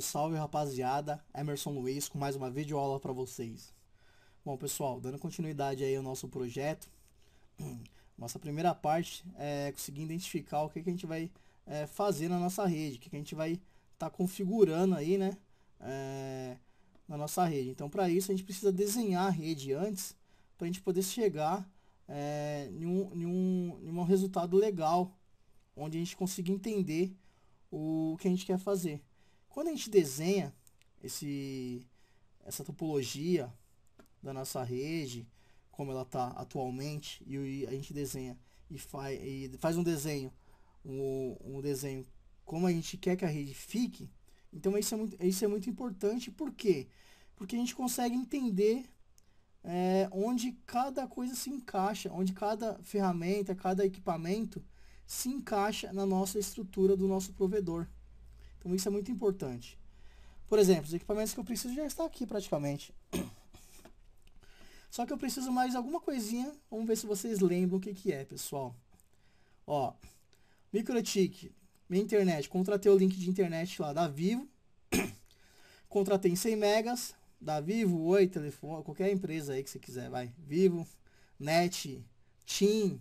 Salve, salve rapaziada, Emerson Luiz com mais uma videoaula para vocês. Bom pessoal, dando continuidade aí ao nosso projeto, nossa primeira parte é conseguir identificar o que, que a gente vai é, fazer na nossa rede, o que, que a gente vai estar tá configurando aí, né, é, na nossa rede. Então para isso a gente precisa desenhar a rede antes, para a gente poder chegar é, em, um, em, um, em um resultado legal, onde a gente consiga entender o que a gente quer fazer. Quando a gente desenha esse, essa topologia da nossa rede, como ela está atualmente, e a gente desenha e faz, e faz um desenho, um, um, desenho como a gente quer que a rede fique, então isso é muito, isso é muito importante, por quê? Porque a gente consegue entender é, onde cada coisa se encaixa, onde cada ferramenta, cada equipamento se encaixa na nossa estrutura do nosso provedor. Então isso é muito importante. Por exemplo, os equipamentos que eu preciso já está aqui praticamente. Só que eu preciso mais alguma coisinha. Vamos ver se vocês lembram o que, que é, pessoal. Ó, MicroTik, minha internet. Contratei o link de internet lá da Vivo. Contratei em 100 megas. Da Vivo, Oi, telefone, qualquer empresa aí que você quiser, vai. Vivo, Net, TIM,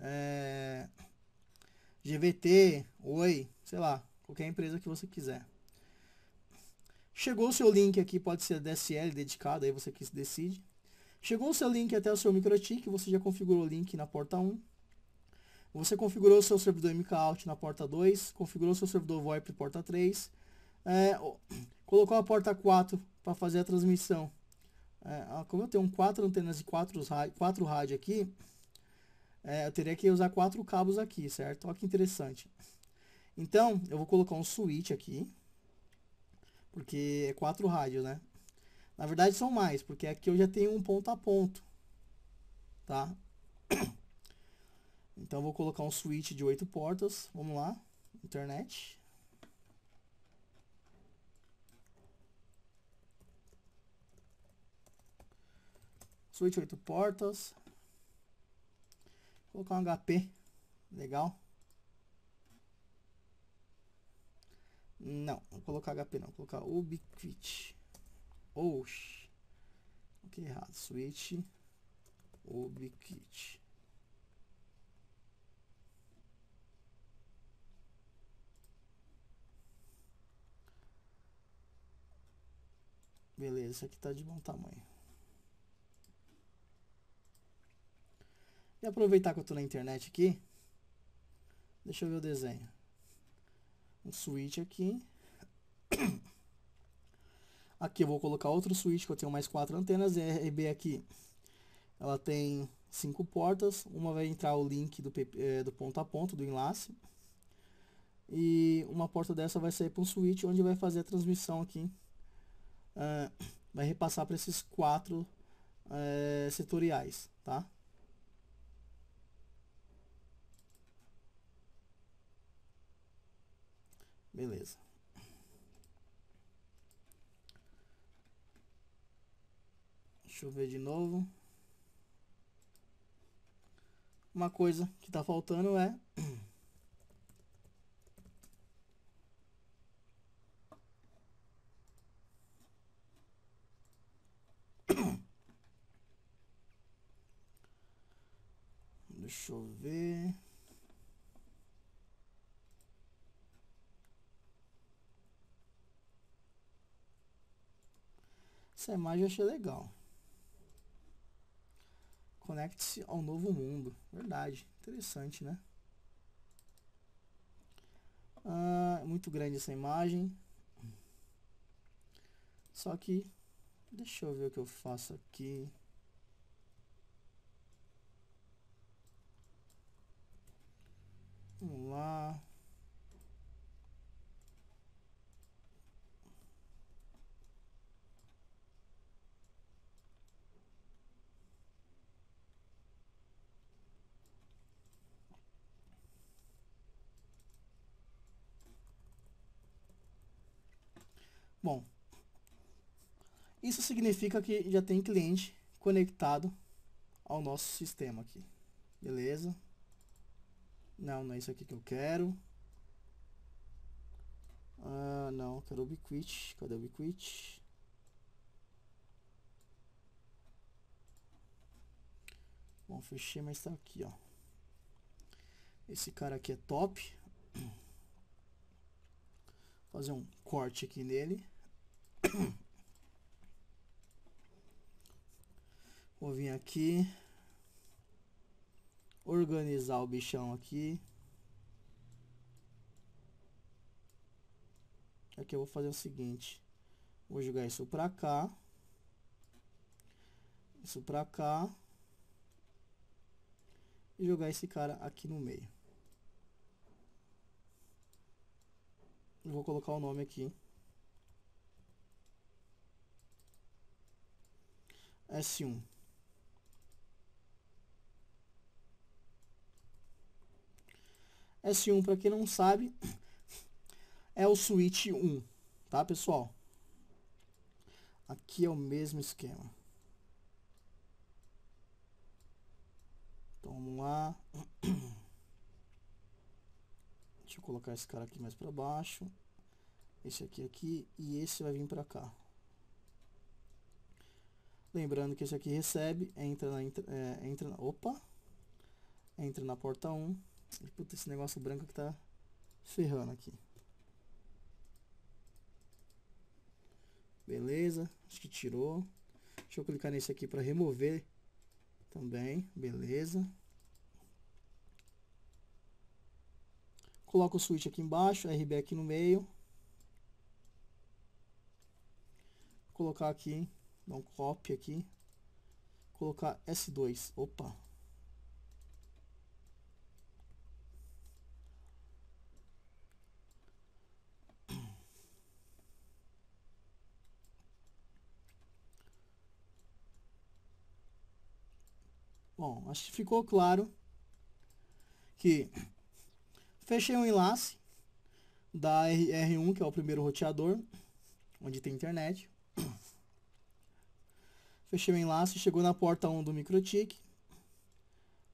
é, eh, GVT, Oi, sei lá qualquer empresa que você quiser. Chegou o seu link aqui, pode ser DSL dedicado, aí você que decide. Chegou o seu link até o seu MikroTik, você já configurou o link na porta 1. Você configurou o seu servidor MKOut na porta 2, configurou o seu servidor VoIP porta 3, é, colocou a porta 4 para fazer a transmissão. É, ah, como eu tenho quatro antenas e quatro, quatro rádio aqui, é, eu teria que usar quatro cabos aqui, certo? Olha que interessante. Então, eu vou colocar um switch aqui. Porque é quatro rádios, né? Na verdade são mais, porque aqui eu já tenho um ponto a ponto. Tá? Então vou colocar um switch de oito portas. Vamos lá. Internet. Switch oito portas. Vou colocar um HP. Legal. Não, vou colocar HP não, vou colocar Ubiquiti. Oxi. Ok, errado. Switch Ubiquiti. Beleza, isso aqui tá de bom tamanho. E aproveitar que eu tô na internet aqui, deixa eu ver o desenho um switch aqui. Aqui eu vou colocar outro switch que eu tenho mais quatro antenas. E RB aqui, ela tem cinco portas. Uma vai entrar o link do, é, do ponto a ponto, do enlace. E uma porta dessa vai sair para um switch onde vai fazer a transmissão aqui. Uh, vai repassar para esses quatro uh, setoriais, tá? Beleza. Deixa eu ver de novo. Uma coisa que tá faltando é Deixa eu ver. Essa imagem eu achei legal. Conecte-se ao novo mundo. Verdade. Interessante, né? Ah, é muito grande essa imagem. Só que... Deixa eu ver o que eu faço aqui. Vamos lá. Bom, isso significa que já tem cliente conectado ao nosso sistema aqui. Beleza? Não, não é isso aqui que eu quero. Ah, não, quero ubiquit. Cadê o ubiquit? Bom, fechei, mas está aqui, ó. Esse cara aqui é top. fazer um corte aqui nele. Vou vir aqui. Organizar o bichão aqui. Aqui eu vou fazer o seguinte. Vou jogar isso pra cá. Isso pra cá. E jogar esse cara aqui no meio. Vou colocar o nome aqui. S1. S1, para quem não sabe, é o switch 1, tá pessoal? Aqui é o mesmo esquema. Então vamos lá. Deixa eu colocar esse cara aqui mais para baixo. Esse aqui aqui e esse vai vir para cá. Lembrando que esse aqui recebe, entra na, é, entra na, opa, entra na porta 1. E, puta, esse negócio branco que tá ferrando aqui. Beleza, acho que tirou. Deixa eu clicar nesse aqui para remover também, beleza. coloca o switch aqui embaixo, RB aqui no meio. colocar aqui Dar um copy aqui. Colocar S2. Opa. Bom, acho que ficou claro que fechei um enlace da R1, que é o primeiro roteador, onde tem internet fechei o enlace, chegou na porta 1 do MicroTik,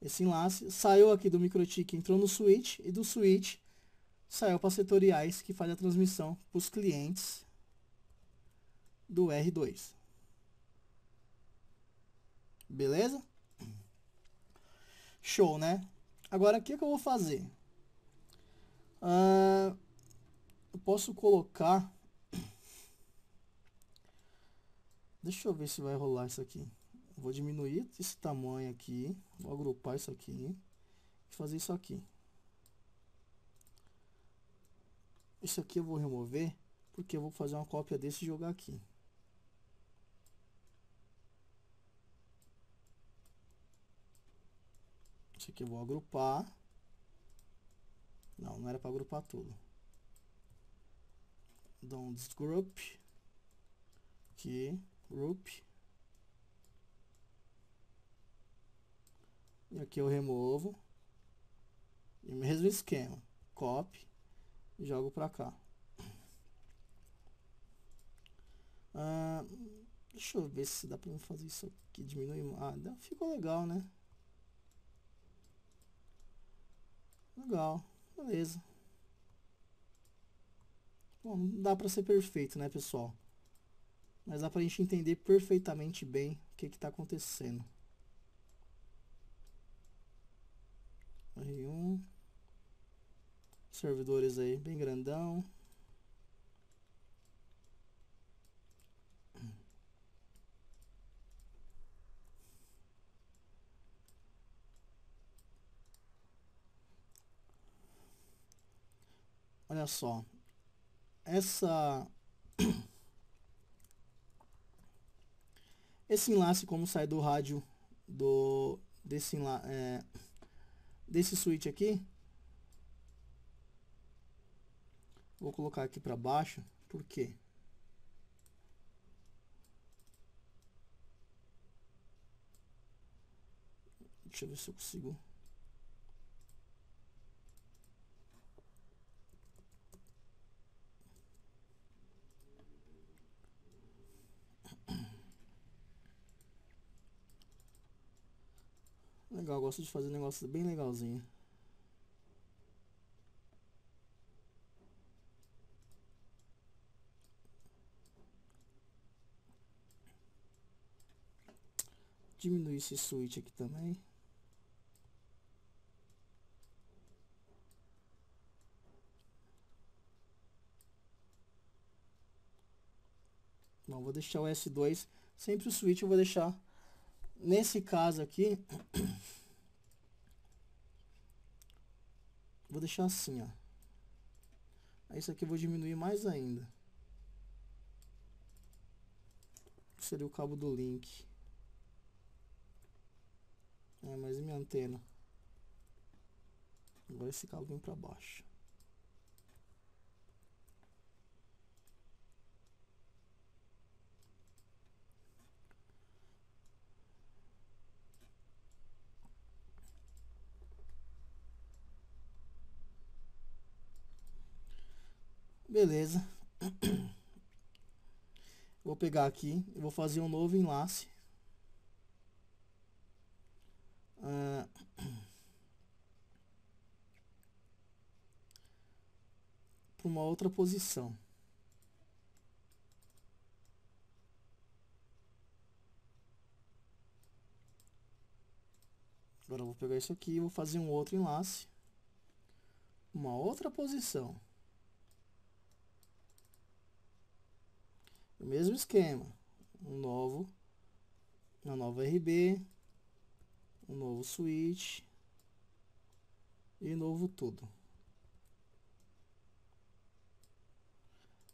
esse enlace, saiu aqui do MicroTik, entrou no switch, e do switch saiu para setoriais, que faz a transmissão para os clientes do R2. Beleza? Show, né? Agora, o que, que eu vou fazer? Uh, eu posso colocar Deixa eu ver se vai rolar isso aqui. Vou diminuir esse tamanho aqui. Vou agrupar isso aqui. E fazer isso aqui. Isso aqui eu vou remover. Porque eu vou fazer uma cópia desse e jogar aqui. Isso aqui eu vou agrupar. Não, não era para agrupar tudo. dá um então, desgroup. Aqui. Group. E aqui eu removo. E o mesmo esquema. Copy. E jogo para cá. Ah, deixa eu ver se dá para fazer isso aqui. diminui Ah, ficou legal, né? Legal. Beleza. Bom, não dá para ser perfeito, né, pessoal? Mas dá pra gente entender perfeitamente bem o que está acontecendo. R1. Servidores aí, bem grandão. Olha só. Essa Esse enlace, como sai do rádio do, desse, enla, é, desse switch aqui, vou colocar aqui para baixo, porque Deixa eu ver se eu consigo Legal, gosto de fazer um negócio bem legalzinho. Diminuir esse switch aqui também. Não, vou deixar o S2. Sempre o switch eu vou deixar nesse caso aqui, vou deixar assim, ó. Isso aqui eu vou diminuir mais ainda. Seria o cabo do link. É, mas minha antena? Agora esse cabo vem para baixo. Beleza. Vou pegar aqui e vou fazer um novo enlace. Ah, para uma outra posição. Agora vou pegar isso aqui e vou fazer um outro enlace. Uma outra posição. O mesmo esquema. Um novo, uma nova RB, um novo switch e novo tudo.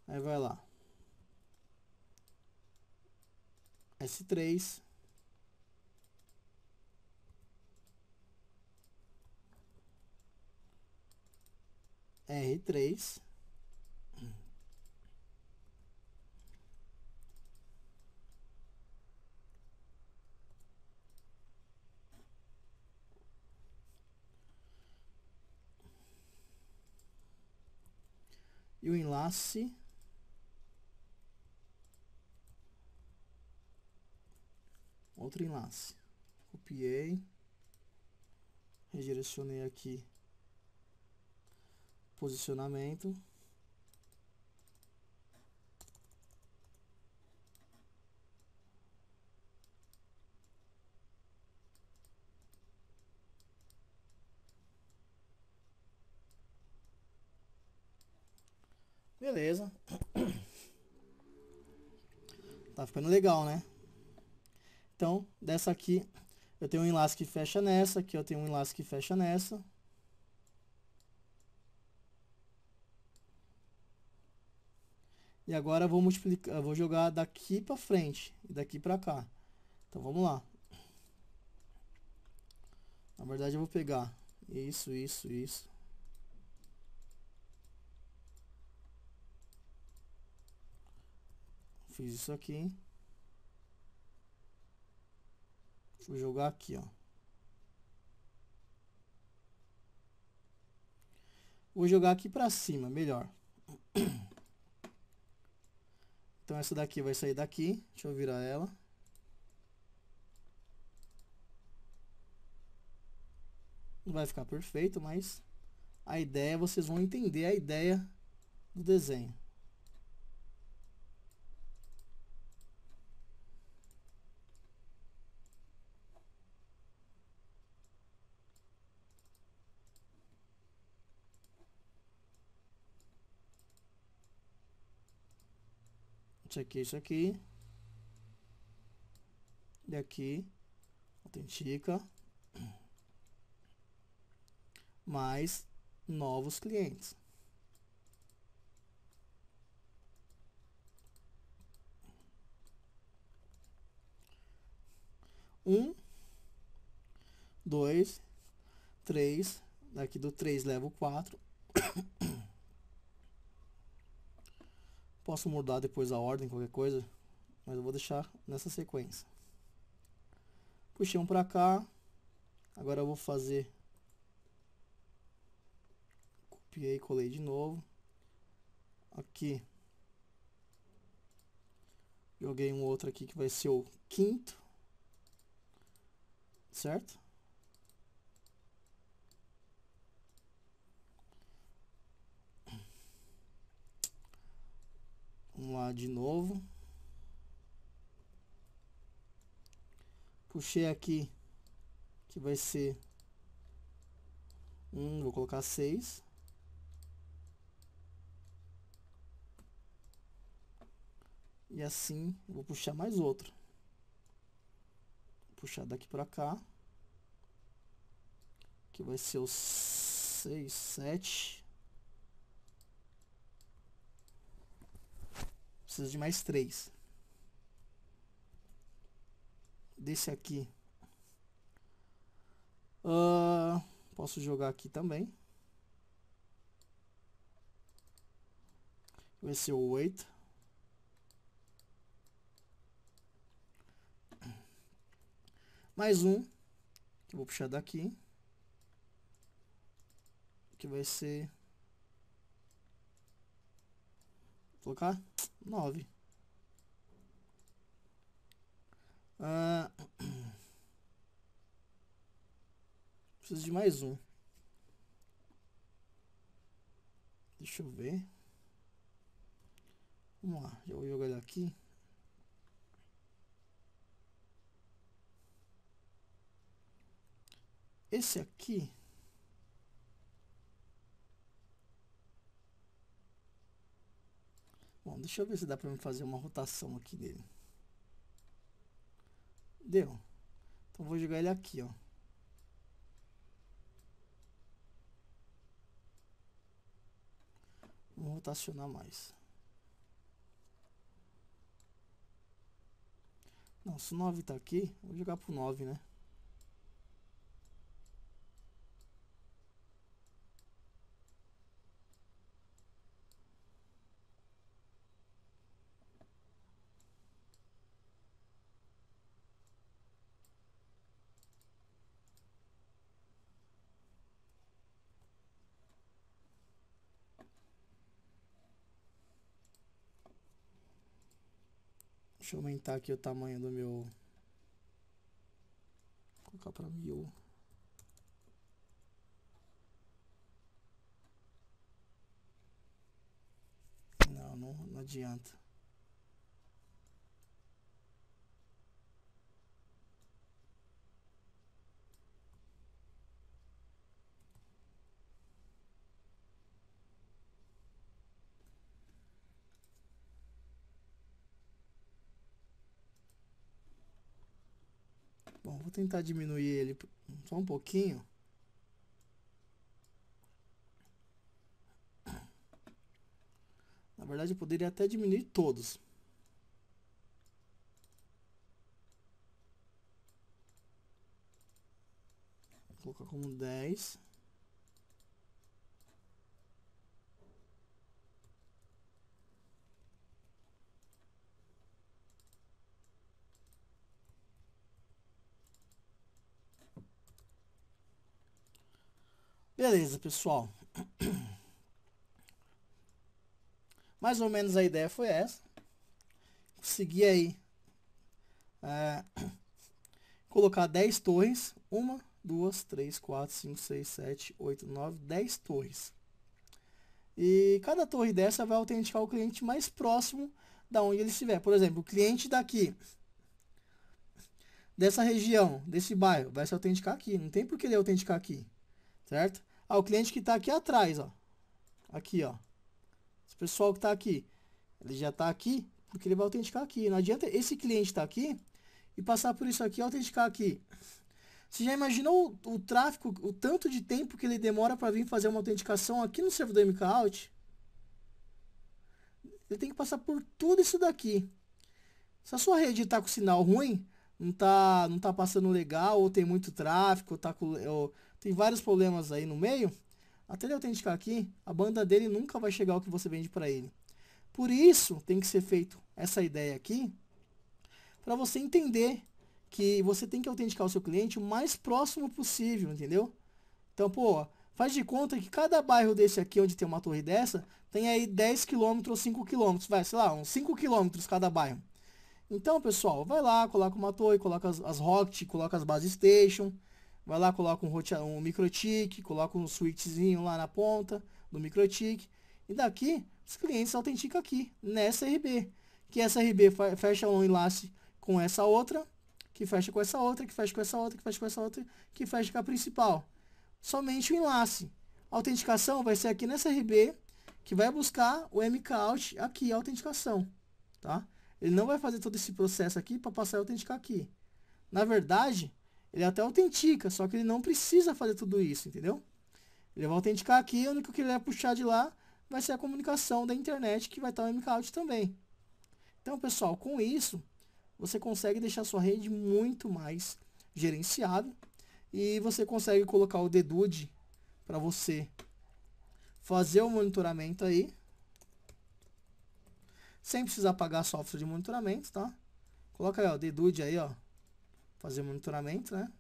Aí vai lá. S3. R3. o enlace outro enlace copiei redirecionei aqui posicionamento Beleza. Tá ficando legal, né? Então, dessa aqui, eu tenho um enlace que fecha nessa, aqui eu tenho um enlace que fecha nessa. E agora eu vou multiplicar, eu vou jogar daqui para frente e daqui para cá. Então vamos lá. Na verdade eu vou pegar isso, isso, isso. Fiz isso aqui. Vou jogar aqui, ó. Vou jogar aqui pra cima, melhor. Então essa daqui vai sair daqui. Deixa eu virar ela. Não vai ficar perfeito, mas a ideia, é vocês vão entender a ideia do desenho. Isso aqui, isso aqui. E aqui. Autentica. Mais novos clientes. Um, dois, três, daqui do três levo quatro Posso mudar depois a ordem, qualquer coisa, mas eu vou deixar nessa sequência. Puxei um para cá. Agora eu vou fazer... Copiei e colei de novo. Aqui. Joguei um outro aqui que vai ser o quinto. Certo? Vamos lá de novo. Puxei aqui, que vai ser um, vou colocar seis E assim, vou puxar mais outro. Vou puxar daqui para cá. Que vai ser o seis sete Precisa de mais três. Desse aqui. Uh, posso jogar aqui também. Vai ser o 8. Mais um. Que vou puxar daqui. Que vai ser... Vou colocar 9. Ah, preciso de mais um. Deixa eu ver. Vamos lá, já vou jogar ele aqui. Esse aqui Bom, deixa eu ver se dá para fazer uma rotação aqui dele. Deu. Então vou jogar ele aqui, ó. vamos rotacionar mais. Não, se o 9 tá aqui, vou jogar pro 9, né? Deixa eu aumentar aqui o tamanho do meu... Vou colocar para mil. Não, não, não adianta. Vou tentar diminuir ele só um pouquinho. Na verdade, eu poderia até diminuir todos. Vou colocar como 10. Beleza, pessoal. Mais ou menos a ideia foi essa. Consegui aí é, colocar 10 torres. 1, 2, 3, 4, 5, 6, 7, 8, 9, 10 torres. E cada torre dessa vai autenticar o cliente mais próximo da onde ele estiver. Por exemplo, o cliente daqui, dessa região, desse bairro, vai se autenticar aqui. Não tem por que ele autenticar aqui, certo? ao ah, cliente que está aqui atrás, ó. Aqui, ó. Esse pessoal que está aqui. Ele já está aqui porque ele vai autenticar aqui. Não adianta esse cliente estar tá aqui e passar por isso aqui e autenticar aqui. Você já imaginou o, o, tráfego, o tanto de tempo que ele demora para vir fazer uma autenticação aqui no servidor MKOut? Ele tem que passar por tudo isso daqui. Se a sua rede está com sinal ruim, não tá, não tá passando legal, ou tem muito tráfego, ou tá com, ou, tem vários problemas aí no meio, até ele autenticar aqui, a banda dele nunca vai chegar ao que você vende para ele. Por isso, tem que ser feito essa ideia aqui, para você entender que você tem que autenticar o seu cliente o mais próximo possível, entendeu? Então, pô, faz de conta que cada bairro desse aqui, onde tem uma torre dessa, tem aí 10 km ou 5 km, vai, sei lá, uns 5 km cada bairro. Então, pessoal, vai lá, coloca uma toy, coloca as, as Rocket, coloca as base station, vai lá, coloca um, um microtik, coloca um switchzinho lá na ponta do microtik. E daqui, os clientes autenticam aqui, nessa RB. Que essa RB fecha um enlace com essa outra, que fecha com essa outra, que fecha com essa outra, que fecha com essa outra, que fecha com a principal. Somente o enlace. A autenticação vai ser aqui nessa RB, que vai buscar o MKOut aqui, a autenticação. Tá? Ele não vai fazer todo esse processo aqui para passar e autenticar aqui. Na verdade, ele até autentica, só que ele não precisa fazer tudo isso, entendeu? Ele vai autenticar aqui, o único que ele vai puxar de lá vai ser a comunicação da internet, que vai estar no MKOut também. Então, pessoal, com isso, você consegue deixar sua rede muito mais gerenciada e você consegue colocar o dedude para você fazer o monitoramento aí sem precisar pagar software de monitoramento, tá? Coloca aí, ó, dedude aí, ó, fazer monitoramento, né?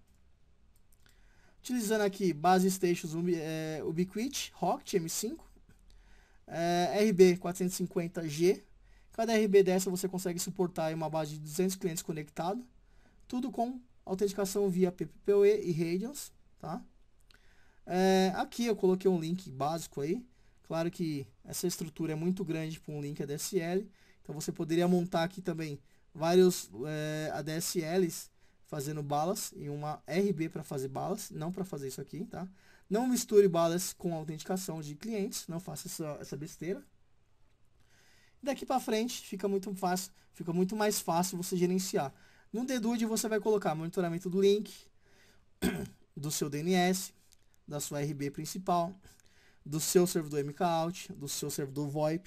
Utilizando aqui base stations é, Ubiquiti, Rocket M5, é, RB450G. Cada RB dessa você consegue suportar uma base de 200 clientes conectado, tudo com autenticação via PPPoE e Radiance, tá? É, aqui eu coloquei um link básico aí, Claro que essa estrutura é muito grande para um link ADSL, então você poderia montar aqui também vários é, eh, ADSLs fazendo balas e uma RB para fazer balas, não para fazer isso aqui, tá? Não misture balas com autenticação de clientes, não faça essa, essa besteira. Daqui para frente fica muito fácil, fica muito mais fácil você gerenciar. No dedude você vai colocar monitoramento do link, do seu DNS, da sua RB principal, do seu servidor MKOut, do seu servidor VoIP,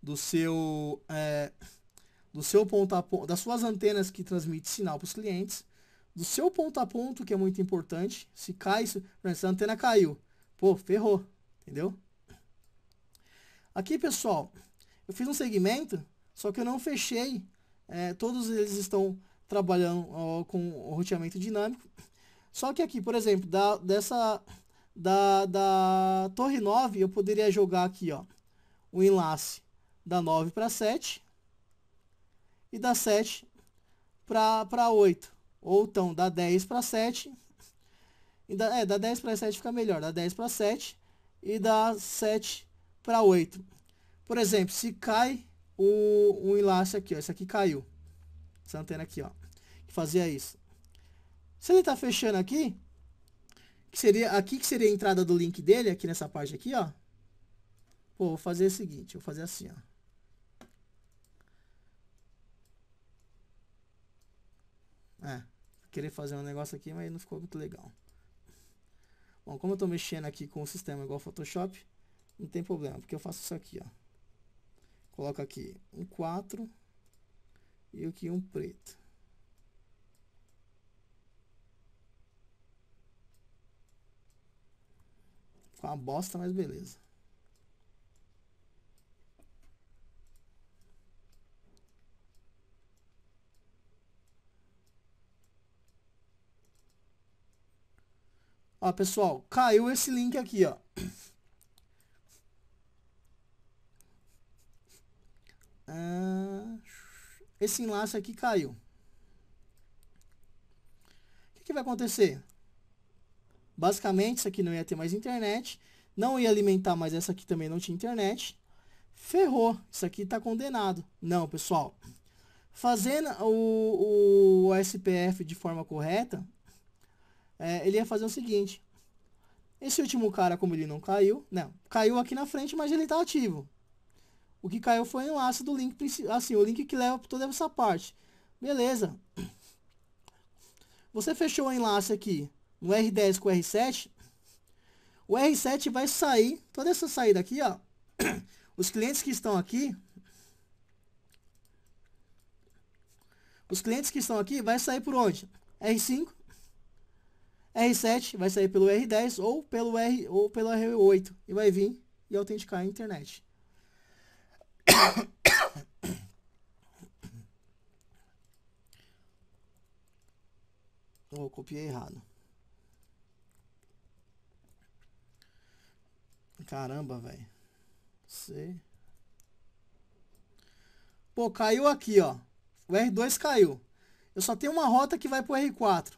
do seu é, do seu ponto a ponto, das suas antenas que transmite sinal para os clientes, do seu ponto a ponto, que é muito importante. Se cai, se a antena caiu, pô, ferrou, entendeu? Aqui, pessoal, eu fiz um segmento, só que eu não fechei. É, todos eles estão trabalhando ó, com o roteamento dinâmico. Só que aqui, por exemplo, da, dessa da, da torre 9, eu poderia jogar aqui, ó, o enlace da 9 para 7 e da 7 para 8. Ou então, da 10 para 7. E da, é, da 10 para 7 fica melhor. Da 10 para 7 e da 7 para 8. Por exemplo, se cai o, o enlace aqui, ó, esse aqui caiu. Essa antena aqui, ó, que fazia isso. Se ele está fechando aqui, que seria aqui que seria a entrada do link dele, aqui nessa parte aqui, ó. Pô, vou fazer o seguinte, vou fazer assim, ó. É, querer fazer um negócio aqui, mas não ficou muito legal. Bom, como eu estou mexendo aqui com o sistema igual Photoshop, não tem problema, porque eu faço isso aqui, ó. Coloco aqui um 4 e aqui um preto. Ficou uma bosta, mas beleza. Ó, pessoal, caiu esse link aqui, ó. Ah, esse enlace aqui caiu. O que, que vai acontecer? Basicamente, isso aqui não ia ter mais internet. Não ia alimentar, mas essa aqui também não tinha internet. Ferrou. Isso aqui está condenado. Não, pessoal. Fazendo o, o SPF de forma correta, é, ele ia fazer o seguinte. Esse último cara, como ele não caiu, não, caiu aqui na frente, mas ele está ativo. O que caiu foi o aço do link, assim, o link que leva para toda essa parte. Beleza. Você fechou o enlace aqui no R10 com o R7, o R7 vai sair, toda essa saída aqui, ó, os clientes que estão aqui, os clientes que estão aqui, vai sair por onde? R5, R7 vai sair pelo R10 ou pelo R ou pelo R8 e vai vir e autenticar a internet. Oh, copiei errado. Caramba, velho. Sei. Pô, caiu aqui, ó. O R2 caiu. Eu só tenho uma rota que vai pro R4.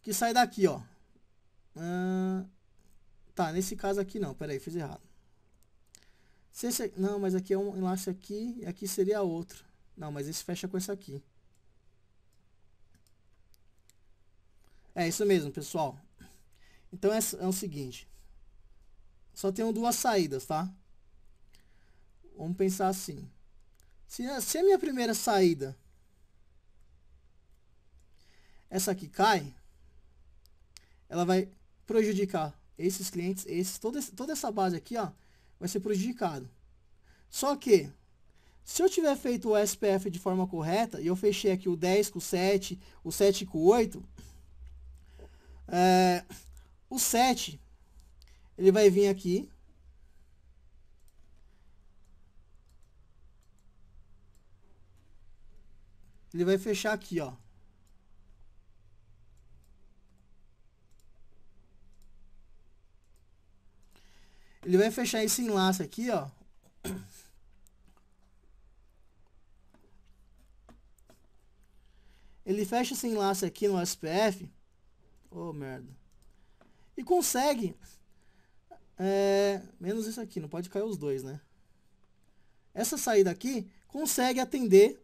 Que sai daqui, ó. Ah, tá, nesse caso aqui não. Pera aí, fiz errado. Esse, não, mas aqui é um enlace aqui e aqui seria outro. Não, mas esse fecha com esse aqui. É isso mesmo, pessoal. Então é, é o seguinte. Só tenho duas saídas, tá? Vamos pensar assim. Se a, se a minha primeira saída. Essa aqui cai. Ela vai prejudicar esses clientes. Esses, toda, toda essa base aqui, ó. Vai ser prejudicado. Só que se eu tiver feito o SPF de forma correta e eu fechei aqui o 10 com o 7, o 7 com o 8, é, o 7, ele vai vir aqui. Ele vai fechar aqui, ó. Ele vai fechar esse enlace aqui, ó. Ele fecha esse enlace aqui no SPF. Ô, oh, merda. E consegue. É, menos isso aqui, não pode cair os dois, né? Essa saída aqui consegue atender...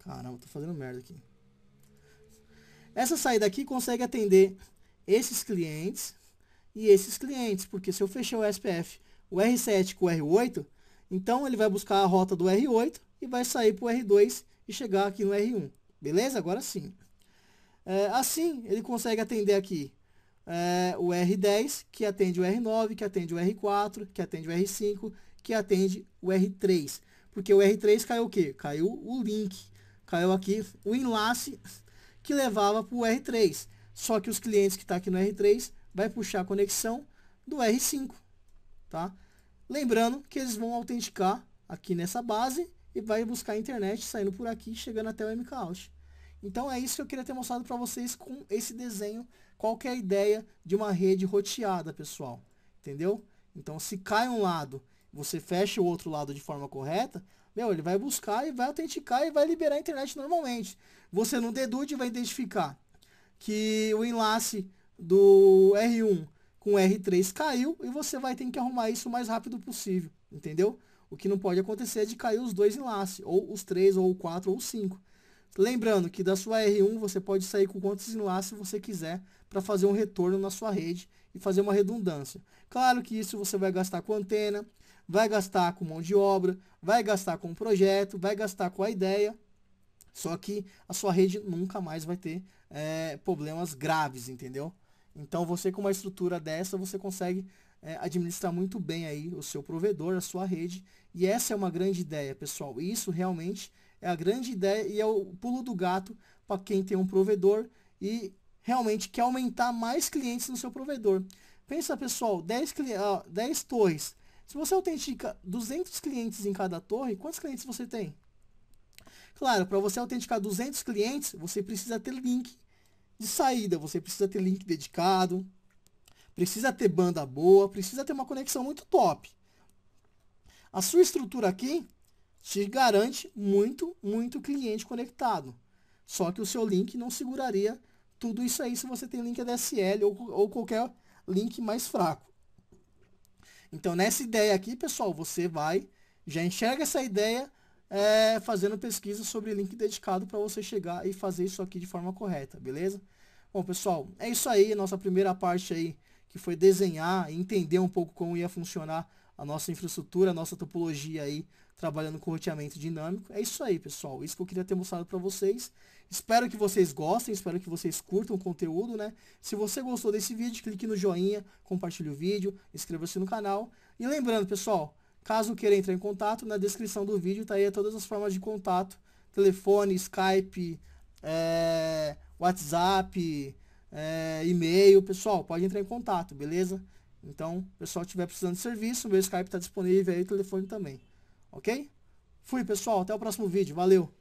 Caramba, tô fazendo merda aqui. Essa saída aqui consegue atender esses clientes e esses clientes, porque se eu fechar o SPF, o R7 com o R8, então ele vai buscar a rota do R8 e vai sair para o R2 e chegar aqui no R1. Beleza? Agora sim. É, assim, ele consegue atender aqui é, o R10, que atende o R9, que atende o R4, que atende o R5, que atende o R3. Porque o R3 caiu o quê? Caiu o link, caiu aqui o enlace que levava para o R3. Só que os clientes que estão tá aqui no R3 vai puxar a conexão do R5, tá? Lembrando que eles vão autenticar aqui nessa base e vai buscar a internet saindo por aqui, chegando até o MKout. Então é isso que eu queria ter mostrado para vocês com esse desenho, qual é a ideia de uma rede roteada, pessoal. Entendeu? Então se cai um lado, você fecha o outro lado de forma correta, meu, ele vai buscar e vai autenticar e vai liberar a internet normalmente. Você no dedude vai identificar que o enlace do R1 com R3 caiu e você vai ter que arrumar isso o mais rápido possível, entendeu? O que não pode acontecer é de cair os dois enlaces, ou os três, ou o quatro, ou os cinco. Lembrando que da sua R1 você pode sair com quantos enlaces você quiser para fazer um retorno na sua rede e fazer uma redundância. Claro que isso você vai gastar com antena, vai gastar com mão de obra, vai gastar com projeto, vai gastar com a ideia, só que a sua rede nunca mais vai ter é, problemas graves, entendeu? Então você com uma estrutura dessa, você consegue é, administrar muito bem aí o seu provedor, a sua rede. E essa é uma grande ideia, pessoal. Isso realmente é a grande ideia e é o pulo do gato para quem tem um provedor e realmente quer aumentar mais clientes no seu provedor. Pensa, pessoal, 10, 10 torres. Se você autentica 200 clientes em cada torre, quantos clientes você tem? Claro, para você autenticar 200 clientes, você precisa ter link de saída, você precisa ter link dedicado, precisa ter banda boa, precisa ter uma conexão muito top. A sua estrutura aqui te garante muito, muito cliente conectado. Só que o seu link não seguraria tudo isso aí se você tem link ADSL ou, ou qualquer link mais fraco. Então, nessa ideia aqui, pessoal, você vai, já enxerga essa ideia é, fazendo pesquisa sobre link dedicado para você chegar e fazer isso aqui de forma correta, beleza? Bom, pessoal, é isso aí, nossa primeira parte aí, que foi desenhar e entender um pouco como ia funcionar a nossa infraestrutura, a nossa topologia aí, trabalhando com roteamento dinâmico. É isso aí, pessoal. É isso que eu queria ter mostrado para vocês. Espero que vocês gostem, espero que vocês curtam o conteúdo, né? Se você gostou desse vídeo, clique no joinha, compartilhe o vídeo, inscreva-se no canal. E lembrando, pessoal, caso queira entrar em contato, na descrição do vídeo tá aí todas as formas de contato. Telefone, Skype, é, WhatsApp, é, e-mail. Pessoal, pode entrar em contato, beleza? Então, pessoal que estiver precisando de serviço, meu Skype está disponível aí, o telefone também. Ok? Fui, pessoal. Até o próximo vídeo. Valeu!